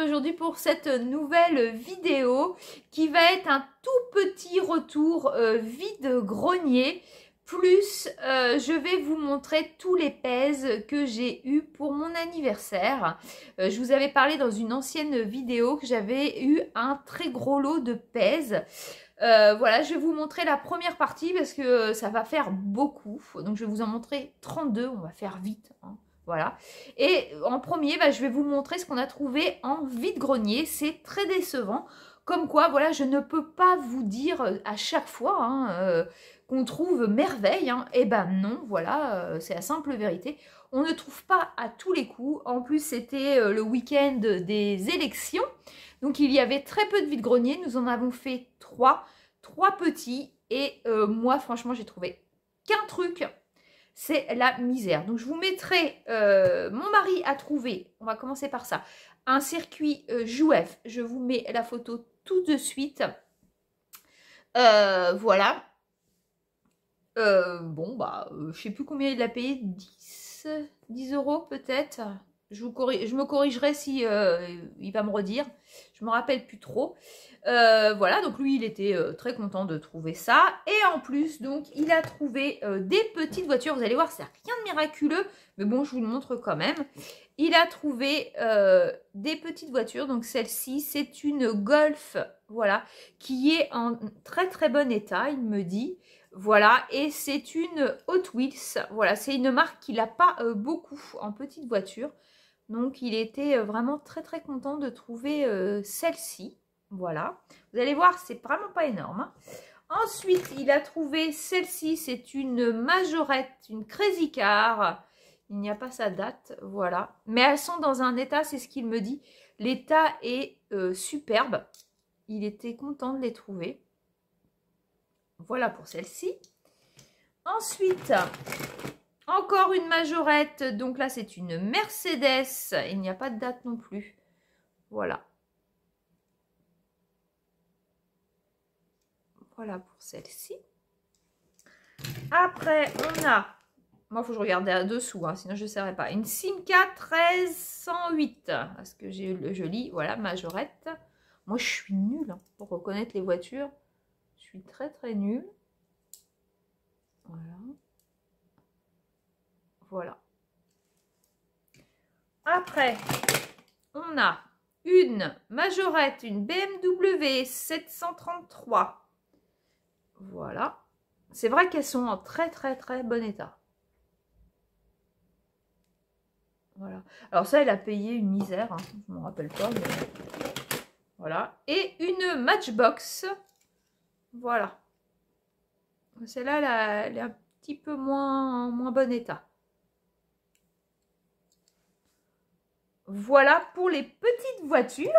aujourd'hui pour cette nouvelle vidéo qui va être un tout petit retour euh, vide-grenier. Plus, euh, je vais vous montrer tous les pèses que j'ai eu pour mon anniversaire. Euh, je vous avais parlé dans une ancienne vidéo que j'avais eu un très gros lot de pèses. voilà, je vais vous montrer la première partie parce que ça va faire beaucoup. Donc, je vais vous en montrer 32. On va faire vite. Hein. Voilà. Et en premier, bah, je vais vous montrer ce qu'on a trouvé en vide-grenier. C'est très décevant. Comme quoi, voilà, je ne peux pas vous dire euh, à chaque fois hein, euh, qu'on trouve merveille. Et hein. Eh ben non, voilà, euh, c'est la simple vérité. On ne trouve pas à tous les coups. En plus, c'était le week-end des élections. Donc, il y avait très peu de vide-grenier. Nous en avons fait trois. Trois petits. Et moi, franchement, j'ai trouvé qu'un truc c'est la misère. Donc je vous mettrai euh, mon mari a trouvé, on va commencer par ça, un circuit euh, jouef. Je vous mets la photo tout de suite. Euh, voilà. bon, bah, je sais plus combien il a payé, 10, 10 euros peut-être, je, me corrigerai si euh, il va me redire. Je me rappelle plus trop. Euh, voilà, donc lui, il était euh, très content de trouver ça. Et en plus, donc, il a trouvé des petites voitures. Vous allez voir, c'est rien de miraculeux, mais bon, je vous le montre quand même. Il a trouvé des petites voitures. Donc, celle-ci, c'est une Golf, voilà, qui est en très très bon état, il me dit. Voilà, et c'est une Hot Wheels. Voilà, c'est une marque qu'il n'a pas beaucoup en petites voitures. Donc il était euh, vraiment très très content de trouver euh, celle-ci. Voilà. Vous allez voir, c'est vraiment pas énorme. Hein. Ensuite, il a trouvé celle-ci. C'est une majorette, une crazy car. Il n'y a pas sa date, voilà. Mais elles sont dans un état, c'est ce qu'il me dit. L'état est euh, superbe. Il était content de les trouver. Voilà pour celle-ci. Ensuite, encore une majorette. Donc là, c'est une Mercedes. Il n'y a pas de date non plus. Voilà. Voilà pour celle-ci. Après, on a... Moi, il faut que je regarde à dessous, hein, sinon je ne pas. Une Simca 1308. Parce que j'ai eu le joli, voilà, majorette. Moi, je suis nulle hein, pour reconnaître les voitures. Je suis très, très nulle. Voilà. Voilà. Après, on a une majorette, une BMW 733. Voilà. C'est vrai qu'elles sont en très très très bon état. Voilà. Alors ça, elle a payé une misère. Hein. Je ne rappelle pas. Voilà. Et une Matchbox. Voilà. Celle-là, elle, est un petit peu moins moins bon état. Voilà pour les petites voitures.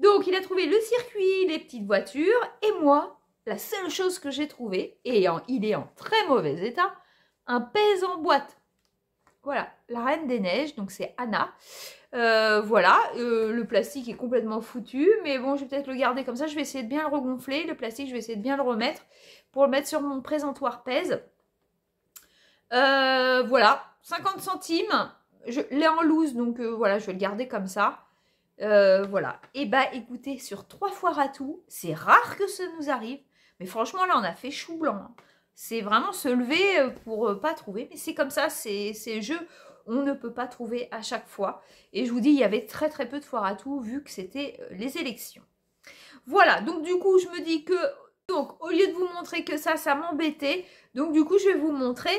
Donc, il a trouvé le circuit, les petites voitures. Et moi, la seule chose que j'ai trouvée, et il est en très mauvais état, un pèse en boîte. Voilà, la Reine des Neiges, donc c'est Anna. Euh, voilà, euh, le plastique est complètement foutu, mais bon, je vais peut-être le garder comme ça. Je vais essayer de bien le regonfler. Le plastique, je vais essayer de bien le remettre pour le mettre sur mon présentoir pèse. Euh, voilà, 50 centimes je l'ai en loose, donc euh, voilà, je vais le garder comme ça. Euh, voilà. Et eh bah ben, écoutez, sur trois foires à tout, c'est rare que ça nous arrive. Mais franchement, là, on a fait chou blanc. Hein. C'est vraiment se lever euh, pour pas trouver. Mais c'est comme ça, c'est jeux, On ne peut pas trouver à chaque fois. Et je vous dis, il y avait très très peu de foires à tout vu que c'était les élections. Voilà, donc du coup, je me dis que... Donc, au lieu de vous montrer que ça, ça m'embêtait. Donc, du coup, je vais vous montrer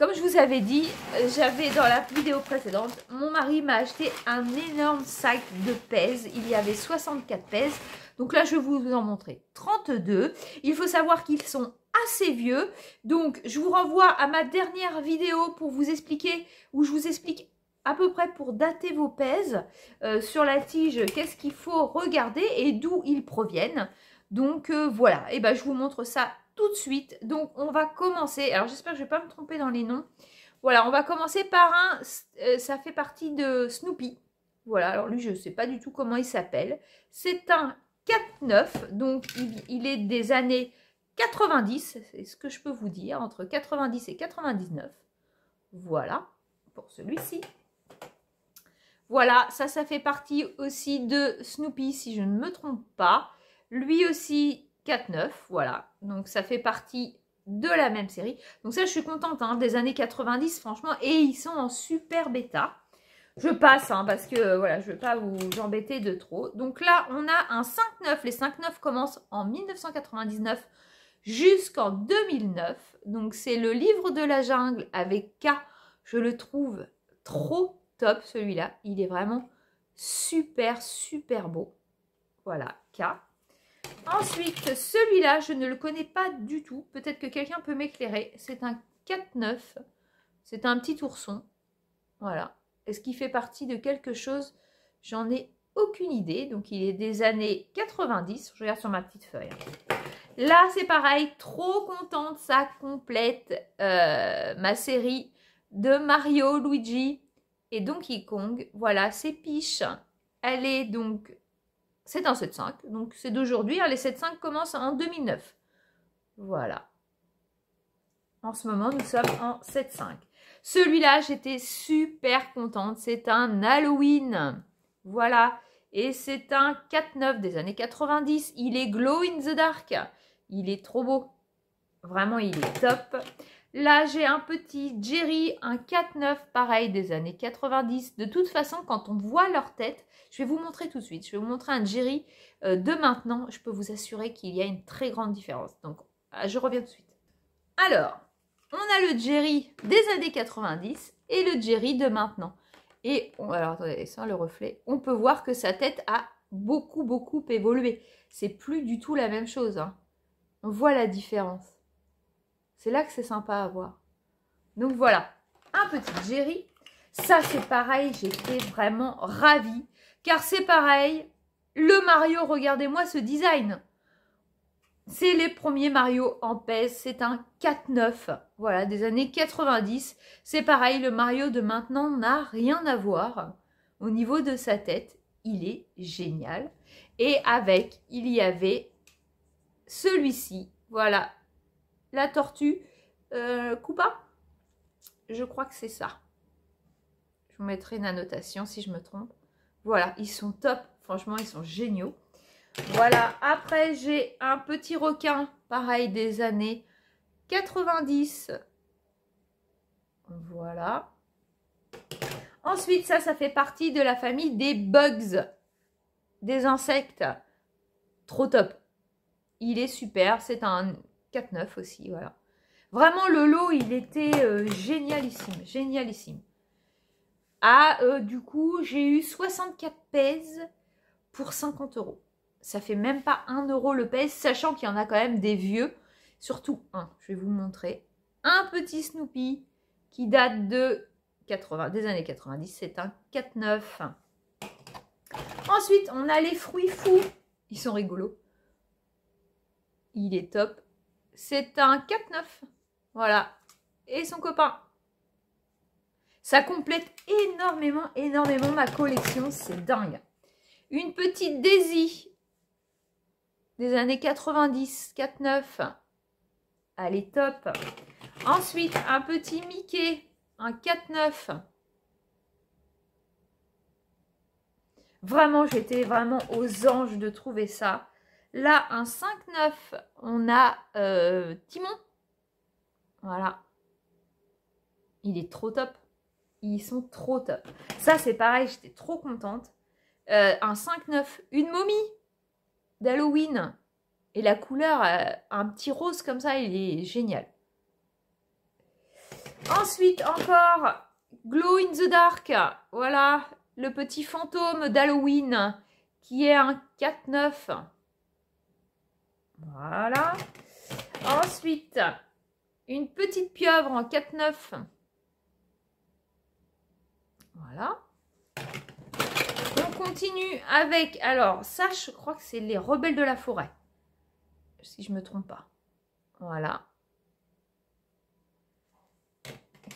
comme je vous avais dit, j'avais dans la vidéo précédente, mon mari m'a acheté un énorme sac de pèse. Il y avait 64 pèses. Donc là, je vais vous en montrer 32. Il faut savoir qu'ils sont assez vieux. Donc, je vous renvoie à ma dernière vidéo pour vous expliquer, où je vous explique à peu près pour dater vos pèses euh, sur la tige, qu'est-ce qu'il faut regarder et d'où ils proviennent. Donc euh, voilà, et eh ben je vous montre ça tout de suite. Donc on va commencer. Alors j'espère que je ne vais pas me tromper dans les noms. Voilà, on va commencer par un. Euh, ça fait partie de Snoopy. Voilà, alors lui, je ne sais pas du tout comment il s'appelle. C'est un 4-9, donc il, il, est des années 90, c'est ce que je peux vous dire, entre 90 et 99. Voilà, pour celui-ci. Voilà, ça, ça fait partie aussi de Snoopy, si je ne me trompe pas. Lui aussi, 4-9, voilà. Donc ça fait partie de la même série. Donc ça, je suis contente, hein, des années 90, franchement. Et ils sont en super bêta. Je passe, hein, parce que euh, voilà, je ne veux pas vous embêter de trop. Donc là, on a un 5-9. Les 5-9 commencent en 1999 jusqu'en 2009. Donc c'est le livre de la jungle avec K. Je le trouve trop top, celui-là. Il est vraiment super, super beau. Voilà, K. Ensuite, celui-là, je ne le connais pas du tout. Peut-être que quelqu'un peut m'éclairer. C'est un 4-9. C'est un petit ourson. Voilà. Est-ce qu'il fait partie de quelque chose J'en ai aucune idée. Donc, il est des années 90. Je regarde sur ma petite feuille. Là, c'est pareil. Trop contente. Ça complète euh, ma série de Mario, Luigi et Donkey Kong. Voilà, c'est piche. Elle est donc c'est un 7,5. Donc c'est d'aujourd'hui. les 7,5 commencent en 2009. Voilà. En ce moment, nous sommes en 7,5. Celui-là, j'étais super contente. C'est un Halloween. Voilà. Et c'est un 4,9 des années 90. Il est glow in the dark. Il est trop beau. Vraiment, il est top. Là, j'ai un petit Jerry, un 4-9, pareil, des années 90. De toute façon, quand on voit leur tête, je vais vous montrer tout de suite. Je vais vous montrer un Jerry euh, de maintenant. Je peux vous assurer qu'il y a une très grande différence. Donc, euh, je reviens tout de suite. Alors, on a le Jerry des années 90 et le Jerry de maintenant. Et, alors, attendez, sans le reflet, on peut voir que sa tête a beaucoup, beaucoup évolué. C'est plus du tout la même chose. Hein. On voit la différence. C'est là que c'est sympa à voir. Donc voilà, un petit Jerry. Ça, c'est pareil, j'étais vraiment ravie. Car c'est pareil, le Mario, regardez-moi ce design. C'est les premiers Mario en pèse, c'est un 4-9, voilà, des années 90. C'est pareil, le Mario de maintenant n'a rien à voir au niveau de sa tête. Il est génial. Et avec, il y avait celui-ci, voilà, la tortue euh, Je crois que c'est ça. Je vous mettrai une annotation si je me trompe. Voilà, ils sont top. Franchement, ils sont géniaux. Voilà, après j'ai un petit requin, pareil des années 90. Voilà. Ensuite, ça, ça fait partie de la famille des bugs, des insectes. Trop top. Il est super, c'est un 4-9 aussi, voilà. Vraiment, le lot, il était euh, génialissime, génialissime. Ah, euh, du coup, j'ai eu 64 pèses pour 50 euros. Ça fait même pas 1 euro le pèse, sachant qu'il y en a quand même des vieux. Surtout je vais vous montrer. Un petit Snoopy qui date de des années 90, c'est un 4-9. Ensuite, on a les fruits fous. Ils sont rigolos. Il est top. C'est un 4-9. Voilà. Et son copain. Ça complète énormément, énormément ma collection. C'est dingue. Une petite Daisy des années 90, 4-9. Elle est top. Ensuite, un petit Mickey, un 4-9. Vraiment, j'étais vraiment aux anges de trouver ça. Là, un 5-9, on a euh, Timon. Voilà. Il est trop top. Ils sont trop top. Ça, c'est pareil, j'étais trop contente. Euh, un 5-9, une momie d'Halloween. Et la couleur, euh, un petit rose comme ça, il est génial. Ensuite, encore, Glow in the Dark. Voilà, le petit fantôme d'Halloween qui est un 4-9. Voilà. Ensuite, une petite pieuvre en 4-9. Voilà. On continue avec, alors, ça, je crois que c'est les rebelles de la forêt. Si je ne me trompe pas. Voilà.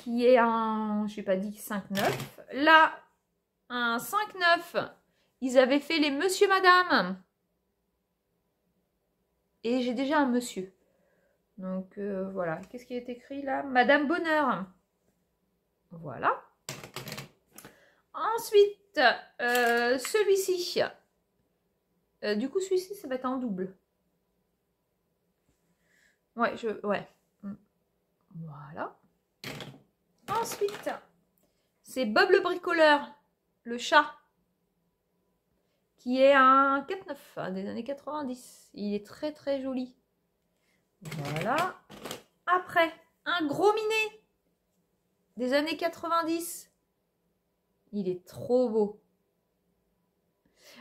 Qui est un, je n'ai pas dit 5-9. Là, un 5-9. Ils avaient fait les Monsieur Madame. Et j'ai déjà un monsieur. Donc euh, voilà. Qu'est-ce qui est écrit là Madame Bonheur. Voilà. Ensuite, euh, celui-ci. Euh, du coup, celui-ci, ça va être en double. Ouais, je... Ouais. Mm. Voilà. Ensuite, c'est Bob le bricoleur, le chat qui est un 4-9 hein, des années 90. Il est très très joli. Voilà. Après, un gros minet des années 90. Il est trop beau.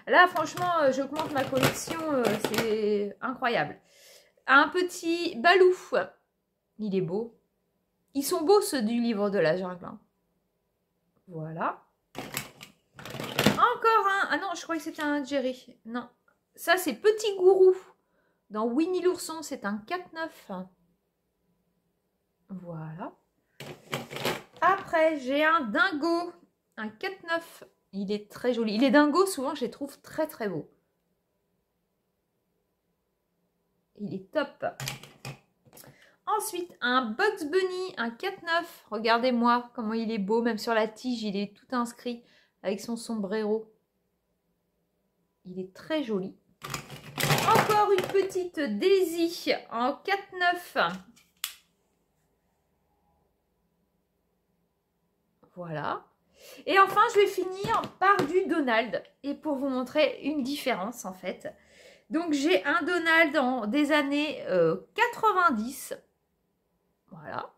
Là, franchement, euh, j'augmente ma collection. Euh, c'est incroyable. Un petit balouf Il est beau. Ils sont beaux, ceux du livre de la jungle. Hein. Voilà un. Hein. Ah non, je crois que c'était un Jerry. Non. Ça, c'est Petit Gourou. Dans Winnie l'ourson, c'est un 4-9. Voilà. Après, j'ai un dingo. Un 4-9. Il est très joli. Il est dingo souvent, je les trouve très très beaux. Il est top. Ensuite, un box Bunny, un 4-9. Regardez-moi comment il est beau. Même sur la tige, il est tout inscrit avec son sombrero. Il est très joli. Encore une petite Daisy en 4-9. Voilà. Et enfin, je vais finir par du Donald. Et pour vous montrer une différence, en fait. Donc, j'ai un Donald en, des années 90. Euh, voilà.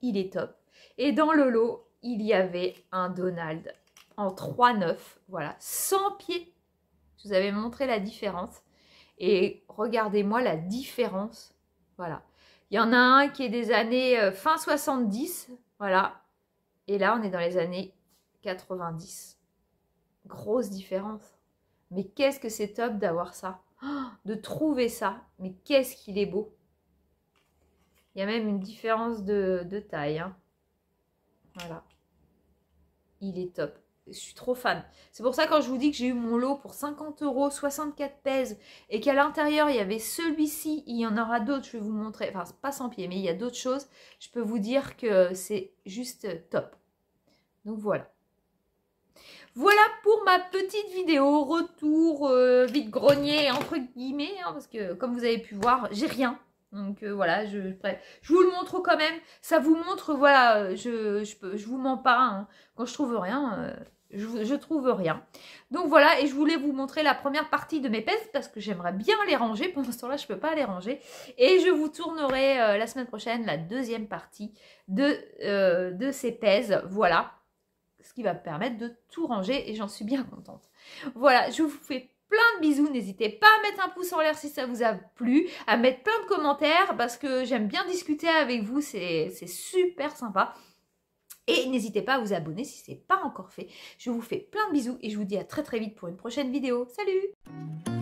Il est top. Et dans le lot, il y avait un Donald en 3,9. Voilà. 100 pieds vous avez montré la différence. Et regardez-moi la différence. Voilà. Il y en a un qui est des années euh, fin 70. Voilà. Et là, on est dans les années 90. Grosse différence. Mais qu'est-ce que c'est top d'avoir ça. Oh, de trouver ça. Mais qu'est-ce qu'il est beau. Il y a même une différence de, taille. Hein. Voilà. Il est top je suis trop fan. C'est pour ça quand je vous dis que j'ai eu mon lot pour 50 euros, 64 pèses, et qu'à l'intérieur il y avait celui-ci, il y en aura d'autres, je vais vous montrer, enfin pas sans pied, mais il y a d'autres choses, je peux vous dire que c'est juste top. Donc voilà. Voilà pour ma petite vidéo, retour euh, vite vide-grenier entre guillemets, hein, parce que comme vous avez pu voir, j'ai rien. Donc euh, voilà, je, je vous le montre quand même. Ça vous montre, voilà, euh, je, je, peux, je vous mens pas. Hein. Quand je trouve rien, euh, je, trouve rien. Donc voilà, et je voulais vous montrer la première partie de mes pèses parce que j'aimerais bien les ranger. Pour l'instant là, je ne peux pas les ranger. Et je vous tournerai la semaine prochaine la deuxième partie de, de ces pèses. Voilà, ce qui va me permettre de tout ranger et j'en suis bien contente. Voilà, je vous fais plein de bisous. N'hésitez pas à mettre un pouce en l'air si ça vous a plu, à mettre plein de commentaires parce que j'aime bien discuter avec vous, c'est super sympa. Et n'hésitez pas à vous abonner si ce n'est pas encore fait. Je vous fais plein de bisous et je vous dis à très très vite pour une prochaine vidéo. Salut